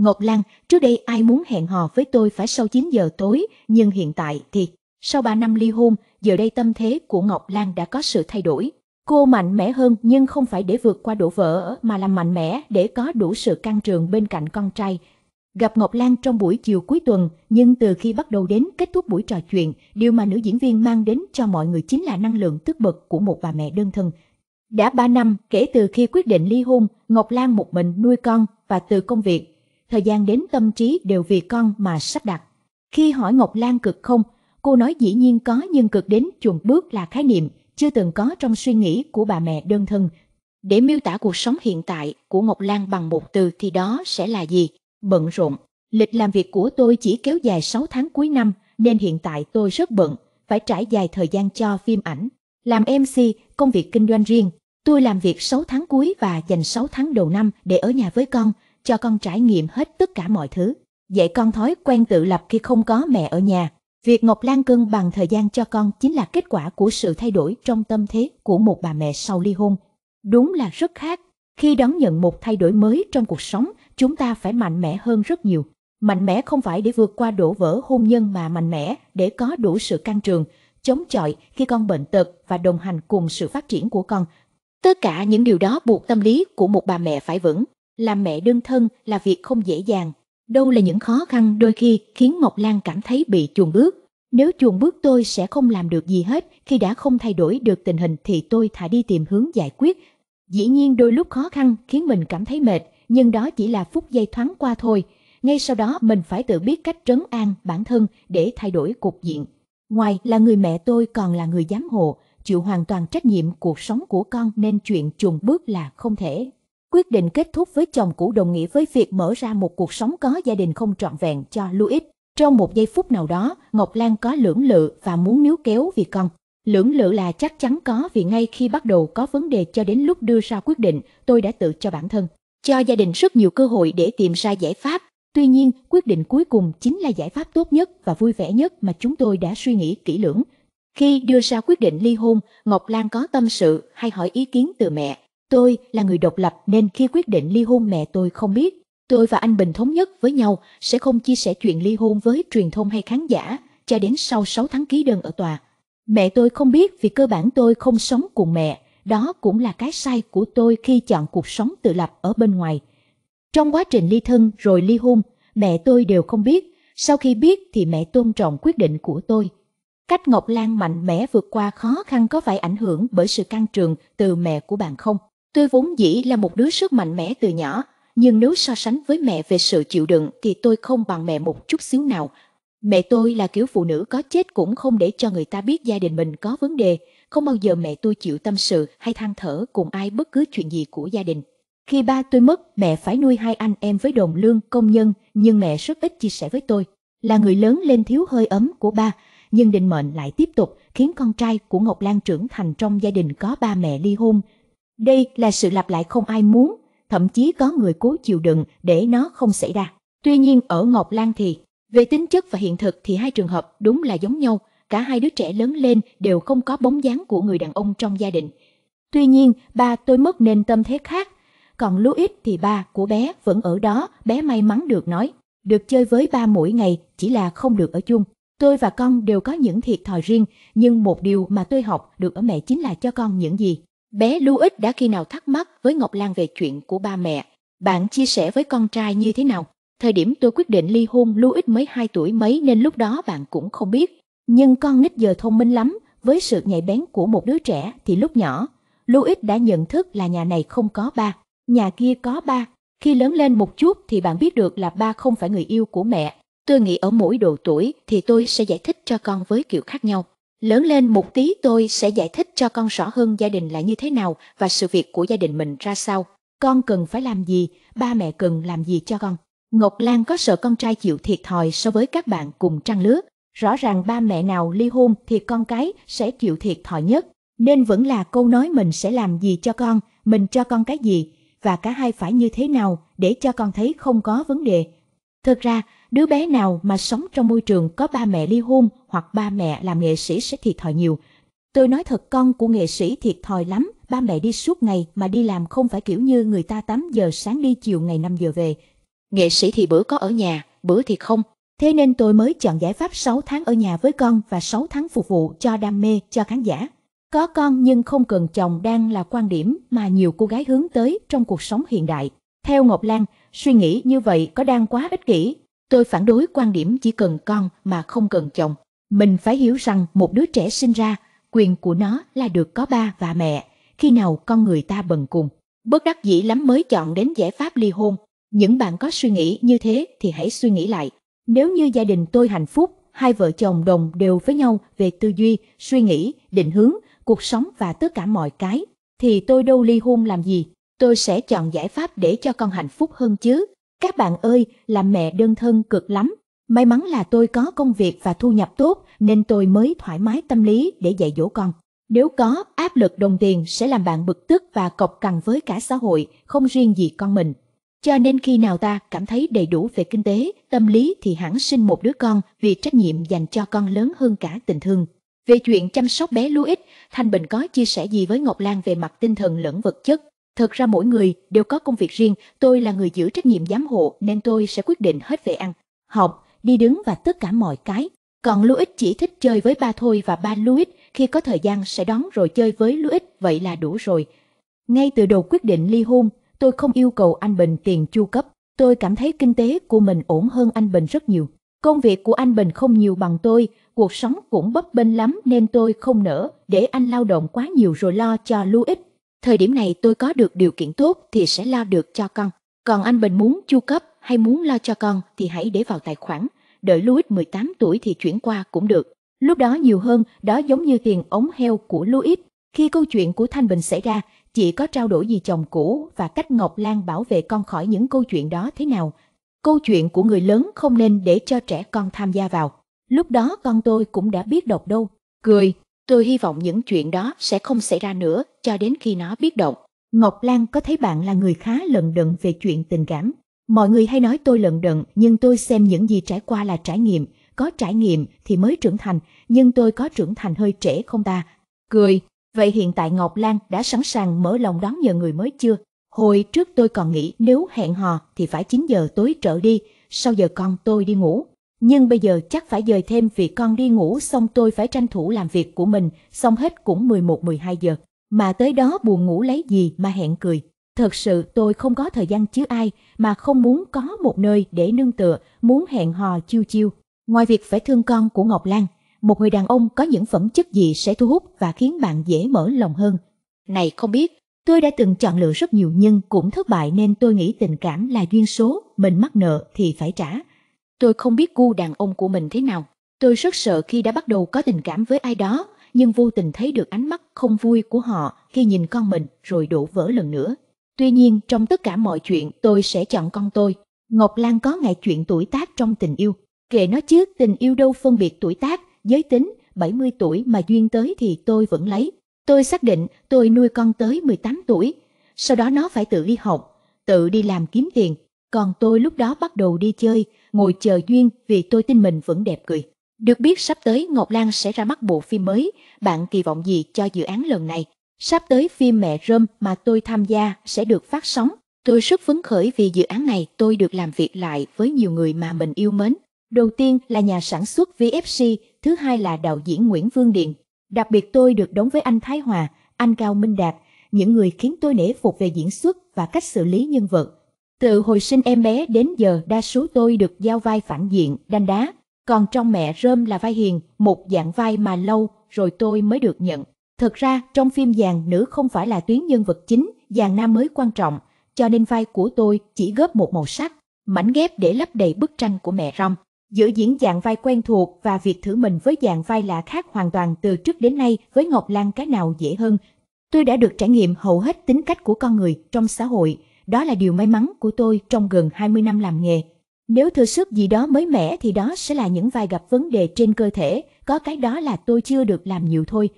Ngọc Lan, trước đây ai muốn hẹn hò với tôi phải sau 9 giờ tối, nhưng hiện tại thì, sau 3 năm ly hôn, giờ đây tâm thế của Ngọc Lan đã có sự thay đổi. Cô mạnh mẽ hơn nhưng không phải để vượt qua đổ vỡ mà là mạnh mẽ để có đủ sự căng trường bên cạnh con trai. Gặp Ngọc Lan trong buổi chiều cuối tuần, nhưng từ khi bắt đầu đến kết thúc buổi trò chuyện, điều mà nữ diễn viên mang đến cho mọi người chính là năng lượng tức bậc của một bà mẹ đơn thân. Đã 3 năm kể từ khi quyết định ly hôn, Ngọc Lan một mình nuôi con và từ công việc, thời gian đến tâm trí đều vì con mà sắp đặt. Khi hỏi Ngọc Lan cực không, cô nói dĩ nhiên có nhưng cực đến chuồn bước là khái niệm chưa từng có trong suy nghĩ của bà mẹ đơn thân. Để miêu tả cuộc sống hiện tại của Ngọc Lan bằng một từ thì đó sẽ là gì? Bận rộn. Lịch làm việc của tôi chỉ kéo dài 6 tháng cuối năm nên hiện tại tôi rất bận, phải trải dài thời gian cho phim ảnh. Làm MC, công việc kinh doanh riêng. Tôi làm việc 6 tháng cuối và dành 6 tháng đầu năm để ở nhà với con, cho con trải nghiệm hết tất cả mọi thứ. Dạy con thói quen tự lập khi không có mẹ ở nhà. Việc Ngọc Lan cân bằng thời gian cho con chính là kết quả của sự thay đổi trong tâm thế của một bà mẹ sau ly hôn. Đúng là rất khác. Khi đón nhận một thay đổi mới trong cuộc sống, chúng ta phải mạnh mẽ hơn rất nhiều. Mạnh mẽ không phải để vượt qua đổ vỡ hôn nhân mà mạnh mẽ để có đủ sự can trường, chống chọi khi con bệnh tật và đồng hành cùng sự phát triển của con. Tất cả những điều đó buộc tâm lý của một bà mẹ phải vững làm mẹ đơn thân là việc không dễ dàng. Đâu là những khó khăn đôi khi khiến Ngọc Lan cảm thấy bị chuồn bước. Nếu chuồn bước tôi sẽ không làm được gì hết, khi đã không thay đổi được tình hình thì tôi thả đi tìm hướng giải quyết. Dĩ nhiên đôi lúc khó khăn khiến mình cảm thấy mệt, nhưng đó chỉ là phút giây thoáng qua thôi. Ngay sau đó mình phải tự biết cách trấn an bản thân để thay đổi cục diện. Ngoài là người mẹ tôi còn là người giám hộ, chịu hoàn toàn trách nhiệm cuộc sống của con nên chuyện chuồn bước là không thể quyết định kết thúc với chồng cũ đồng nghĩa với việc mở ra một cuộc sống có gia đình không trọn vẹn cho Louis. Trong một giây phút nào đó, Ngọc Lan có lưỡng lự và muốn níu kéo vì con. Lưỡng lự là chắc chắn có vì ngay khi bắt đầu có vấn đề cho đến lúc đưa ra quyết định, tôi đã tự cho bản thân, cho gia đình rất nhiều cơ hội để tìm ra giải pháp. Tuy nhiên, quyết định cuối cùng chính là giải pháp tốt nhất và vui vẻ nhất mà chúng tôi đã suy nghĩ kỹ lưỡng. Khi đưa ra quyết định ly hôn, Ngọc Lan có tâm sự hay hỏi ý kiến từ mẹ, Tôi là người độc lập nên khi quyết định ly hôn mẹ tôi không biết. Tôi và anh Bình thống nhất với nhau sẽ không chia sẻ chuyện ly hôn với truyền thông hay khán giả cho đến sau 6 tháng ký đơn ở tòa. Mẹ tôi không biết vì cơ bản tôi không sống cùng mẹ. Đó cũng là cái sai của tôi khi chọn cuộc sống tự lập ở bên ngoài. Trong quá trình ly thân rồi ly hôn, mẹ tôi đều không biết. Sau khi biết thì mẹ tôn trọng quyết định của tôi. Cách Ngọc Lan mạnh mẽ vượt qua khó khăn có phải ảnh hưởng bởi sự căng trường từ mẹ của bạn không? Tôi vốn dĩ là một đứa rất mạnh mẽ từ nhỏ, nhưng nếu so sánh với mẹ về sự chịu đựng thì tôi không bằng mẹ một chút xíu nào. Mẹ tôi là kiểu phụ nữ có chết cũng không để cho người ta biết gia đình mình có vấn đề, không bao giờ mẹ tôi chịu tâm sự hay than thở cùng ai bất cứ chuyện gì của gia đình. Khi ba tôi mất, mẹ phải nuôi hai anh em với đồng lương công nhân, nhưng mẹ rất ít chia sẻ với tôi. Là người lớn lên thiếu hơi ấm của ba, nhưng định mệnh lại tiếp tục khiến con trai của Ngọc Lan trưởng thành trong gia đình có ba mẹ ly hôn, đây là sự lặp lại không ai muốn, thậm chí có người cố chịu đựng để nó không xảy ra. Tuy nhiên ở Ngọc Lan thì, về tính chất và hiện thực thì hai trường hợp đúng là giống nhau, cả hai đứa trẻ lớn lên đều không có bóng dáng của người đàn ông trong gia đình. Tuy nhiên, ba tôi mất nên tâm thế khác, còn Louis thì ba của bé vẫn ở đó, bé may mắn được nói. Được chơi với ba mỗi ngày chỉ là không được ở chung. Tôi và con đều có những thiệt thòi riêng, nhưng một điều mà tôi học được ở mẹ chính là cho con những gì Bé Lưu Ích đã khi nào thắc mắc với Ngọc Lan về chuyện của ba mẹ. Bạn chia sẻ với con trai như thế nào? Thời điểm tôi quyết định ly hôn Lưu Ích mới 2 tuổi mấy nên lúc đó bạn cũng không biết. Nhưng con nít giờ thông minh lắm, với sự nhạy bén của một đứa trẻ thì lúc nhỏ, Lưu Ích đã nhận thức là nhà này không có ba, nhà kia có ba. Khi lớn lên một chút thì bạn biết được là ba không phải người yêu của mẹ. Tôi nghĩ ở mỗi độ tuổi thì tôi sẽ giải thích cho con với kiểu khác nhau. Lớn lên một tí tôi sẽ giải thích cho con rõ hơn gia đình là như thế nào và sự việc của gia đình mình ra sao. Con cần phải làm gì, ba mẹ cần làm gì cho con. Ngọc Lan có sợ con trai chịu thiệt thòi so với các bạn cùng trang lứa. Rõ ràng ba mẹ nào ly hôn thì con cái sẽ chịu thiệt thòi nhất. Nên vẫn là câu nói mình sẽ làm gì cho con, mình cho con cái gì, và cả hai phải như thế nào để cho con thấy không có vấn đề. Thực ra, Đứa bé nào mà sống trong môi trường có ba mẹ ly hôn hoặc ba mẹ làm nghệ sĩ sẽ thiệt thòi nhiều. Tôi nói thật con của nghệ sĩ thiệt thòi lắm, ba mẹ đi suốt ngày mà đi làm không phải kiểu như người ta 8 giờ sáng đi chiều ngày 5 giờ về. Nghệ sĩ thì bữa có ở nhà, bữa thì không. Thế nên tôi mới chọn giải pháp 6 tháng ở nhà với con và 6 tháng phục vụ cho đam mê cho khán giả. Có con nhưng không cần chồng đang là quan điểm mà nhiều cô gái hướng tới trong cuộc sống hiện đại. Theo Ngọc Lan, suy nghĩ như vậy có đang quá ích kỷ Tôi phản đối quan điểm chỉ cần con mà không cần chồng. Mình phải hiểu rằng một đứa trẻ sinh ra, quyền của nó là được có ba và mẹ, khi nào con người ta bần cùng. Bất đắc dĩ lắm mới chọn đến giải pháp ly hôn. Những bạn có suy nghĩ như thế thì hãy suy nghĩ lại. Nếu như gia đình tôi hạnh phúc, hai vợ chồng đồng đều với nhau về tư duy, suy nghĩ, định hướng, cuộc sống và tất cả mọi cái, thì tôi đâu ly hôn làm gì. Tôi sẽ chọn giải pháp để cho con hạnh phúc hơn chứ. Các bạn ơi, làm mẹ đơn thân cực lắm. May mắn là tôi có công việc và thu nhập tốt nên tôi mới thoải mái tâm lý để dạy dỗ con. Nếu có, áp lực đồng tiền sẽ làm bạn bực tức và cộc cằn với cả xã hội, không riêng gì con mình. Cho nên khi nào ta cảm thấy đầy đủ về kinh tế, tâm lý thì hẳn sinh một đứa con vì trách nhiệm dành cho con lớn hơn cả tình thương. Về chuyện chăm sóc bé Louis, Thanh Bình có chia sẻ gì với Ngọc Lan về mặt tinh thần lẫn vật chất? Thật ra mỗi người đều có công việc riêng, tôi là người giữ trách nhiệm giám hộ nên tôi sẽ quyết định hết về ăn, học, đi đứng và tất cả mọi cái. Còn Louis chỉ thích chơi với ba thôi và ba Louis khi có thời gian sẽ đón rồi chơi với Louis, vậy là đủ rồi. Ngay từ đầu quyết định ly hôn, tôi không yêu cầu anh Bình tiền chu cấp. Tôi cảm thấy kinh tế của mình ổn hơn anh Bình rất nhiều. Công việc của anh Bình không nhiều bằng tôi, cuộc sống cũng bấp bênh lắm nên tôi không nỡ để anh lao động quá nhiều rồi lo cho Louis thời điểm này tôi có được điều kiện tốt thì sẽ lo được cho con. Còn anh Bình muốn chu cấp hay muốn lo cho con thì hãy để vào tài khoản, đợi Louis 18 tuổi thì chuyển qua cũng được. Lúc đó nhiều hơn, đó giống như tiền ống heo của Louis. Khi câu chuyện của Thanh Bình xảy ra, chị có trao đổi gì chồng cũ và cách Ngọc Lan bảo vệ con khỏi những câu chuyện đó thế nào? Câu chuyện của người lớn không nên để cho trẻ con tham gia vào. Lúc đó con tôi cũng đã biết đọc đâu. Cười, Tôi hy vọng những chuyện đó sẽ không xảy ra nữa cho đến khi nó biết động. Ngọc Lan có thấy bạn là người khá lận đận về chuyện tình cảm. Mọi người hay nói tôi lận đận nhưng tôi xem những gì trải qua là trải nghiệm. Có trải nghiệm thì mới trưởng thành, nhưng tôi có trưởng thành hơi trễ không ta? Cười, vậy hiện tại Ngọc Lan đã sẵn sàng mở lòng đón nhờ người mới chưa? Hồi trước tôi còn nghĩ nếu hẹn hò thì phải 9 giờ tối trở đi, sau giờ con tôi đi ngủ, nhưng bây giờ chắc phải dời thêm vì con đi ngủ xong tôi phải tranh thủ làm việc của mình, xong hết cũng 11-12 giờ. Mà tới đó buồn ngủ lấy gì mà hẹn cười. Thật sự tôi không có thời gian chứ ai mà không muốn có một nơi để nương tựa, muốn hẹn hò chiêu chiêu. Ngoài việc phải thương con của Ngọc Lan, một người đàn ông có những phẩm chất gì sẽ thu hút và khiến bạn dễ mở lòng hơn. Này không biết, tôi đã từng chọn lựa rất nhiều nhưng cũng thất bại nên tôi nghĩ tình cảm là duyên số, mình mắc nợ thì phải trả Tôi không biết gu đàn ông của mình thế nào. Tôi rất sợ khi đã bắt đầu có tình cảm với ai đó, nhưng vô tình thấy được ánh mắt không vui của họ khi nhìn con mình rồi đổ vỡ lần nữa. Tuy nhiên, trong tất cả mọi chuyện, tôi sẽ chọn con tôi. Ngọc Lan có ngại chuyện tuổi tác trong tình yêu. Kệ nó chứ, tình yêu đâu phân biệt tuổi tác, giới tính, 70 tuổi mà duyên tới thì tôi vẫn lấy. Tôi xác định tôi nuôi con tới 18 tuổi, sau đó nó phải tự đi học, tự đi làm kiếm tiền, còn tôi lúc đó bắt đầu đi chơi, ngồi chờ duyên vì tôi tin mình vẫn đẹp cười. Được biết sắp tới Ngọc Lan sẽ ra mắt bộ phim mới, bạn kỳ vọng gì cho dự án lần này? Sắp tới phim Mẹ Rơm mà tôi tham gia sẽ được phát sóng. Tôi rất phấn khởi vì dự án này tôi được làm việc lại với nhiều người mà mình yêu mến. Đầu tiên là nhà sản xuất VFC, thứ hai là đạo diễn Nguyễn Vương Điền. Đặc biệt tôi được đóng với anh Thái Hòa, anh Cao Minh Đạt, những người khiến tôi nể phục về diễn xuất và cách xử lý nhân vật. Từ hồi sinh em bé đến giờ đa số tôi được giao vai phản diện, đanh đá. Còn trong mẹ rơm là vai hiền, một dạng vai mà lâu rồi tôi mới được nhận. Thực ra, trong phim dàn nữ không phải là tuyến nhân vật chính, dàn nam mới quan trọng, cho nên vai của tôi chỉ góp một màu sắc, mảnh ghép để lấp đầy bức tranh của mẹ rong. Giữa diễn dạng vai quen thuộc và việc thử mình với dạng vai lạ khác hoàn toàn từ trước đến nay với Ngọc Lan cái nào dễ hơn. Tôi đã được trải nghiệm hầu hết tính cách của con người trong xã hội, đó là điều may mắn của tôi trong gần 20 năm làm nghề. Nếu thừa sức gì đó mới mẻ thì đó sẽ là những vai gặp vấn đề trên cơ thể, có cái đó là tôi chưa được làm nhiều thôi.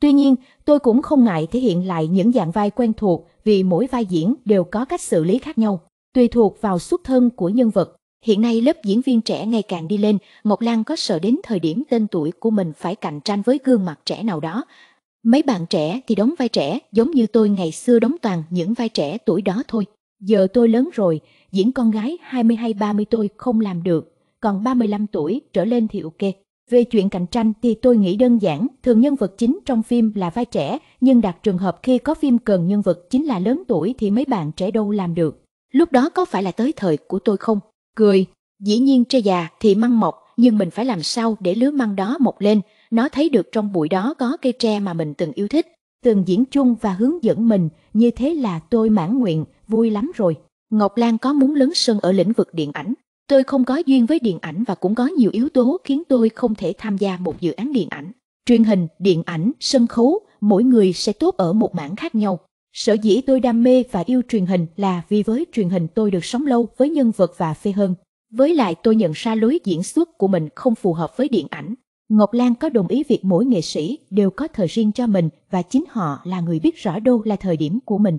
Tuy nhiên, tôi cũng không ngại thể hiện lại những dạng vai quen thuộc vì mỗi vai diễn đều có cách xử lý khác nhau, tùy thuộc vào xuất thân của nhân vật. Hiện nay lớp diễn viên trẻ ngày càng đi lên, Ngọc Lan có sợ đến thời điểm tên tuổi của mình phải cạnh tranh với gương mặt trẻ nào đó. Mấy bạn trẻ thì đóng vai trẻ giống như tôi ngày xưa đóng toàn những vai trẻ tuổi đó thôi. Giờ tôi lớn rồi, diễn con gái 20 hay 30 tôi không làm được, còn 35 tuổi trở lên thì ok. Về chuyện cạnh tranh thì tôi nghĩ đơn giản, thường nhân vật chính trong phim là vai trẻ, nhưng đặt trường hợp khi có phim cần nhân vật chính là lớn tuổi thì mấy bạn trẻ đâu làm được. Lúc đó có phải là tới thời của tôi không? Cười, dĩ nhiên tre già thì măng mọc, nhưng mình phải làm sao để lứa măng đó mọc lên, nó thấy được trong bụi đó có cây tre mà mình từng yêu thích, từng diễn chung và hướng dẫn mình, như thế là tôi mãn nguyện, vui lắm rồi. Ngọc Lan có muốn lớn sân ở lĩnh vực điện ảnh. Tôi không có duyên với điện ảnh và cũng có nhiều yếu tố khiến tôi không thể tham gia một dự án điện ảnh. Truyền hình, điện ảnh, sân khấu, mỗi người sẽ tốt ở một mảng khác nhau. Sở dĩ tôi đam mê và yêu truyền hình là vì với truyền hình tôi được sống lâu với nhân vật và phê hơn. Với lại tôi nhận ra lối diễn xuất của mình không phù hợp với điện ảnh. Ngọc Lan có đồng ý việc mỗi nghệ sĩ đều có thời riêng cho mình và chính họ là người biết rõ đâu là thời điểm của mình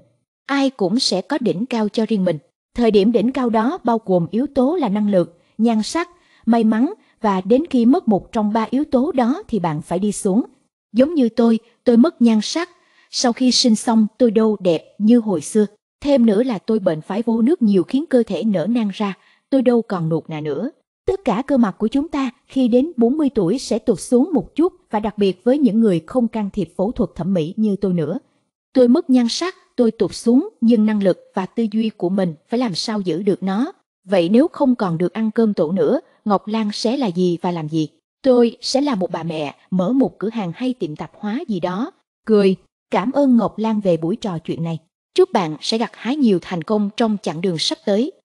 ai cũng sẽ có đỉnh cao cho riêng mình. Thời điểm đỉnh cao đó bao gồm yếu tố là năng lực, nhan sắc, may mắn và đến khi mất một trong ba yếu tố đó thì bạn phải đi xuống. Giống như tôi, tôi mất nhan sắc, sau khi sinh xong tôi đâu đẹp như hồi xưa. Thêm nữa là tôi bệnh phải vô nước nhiều khiến cơ thể nở nang ra, tôi đâu còn nuột nà nữa. Tất cả cơ mặt của chúng ta khi đến 40 tuổi sẽ tụt xuống một chút và đặc biệt với những người không can thiệp phẫu thuật thẩm mỹ như tôi nữa. Tôi mất nhan sắc, tôi tụt xuống nhưng năng lực và tư duy của mình phải làm sao giữ được nó. Vậy nếu không còn được ăn cơm tổ nữa, Ngọc Lan sẽ là gì và làm gì? Tôi sẽ là một bà mẹ, mở một cửa hàng hay tiệm tạp hóa gì đó. Cười, cảm ơn Ngọc Lan về buổi trò chuyện này. Chúc bạn sẽ gặt hái nhiều thành công trong chặng đường sắp tới.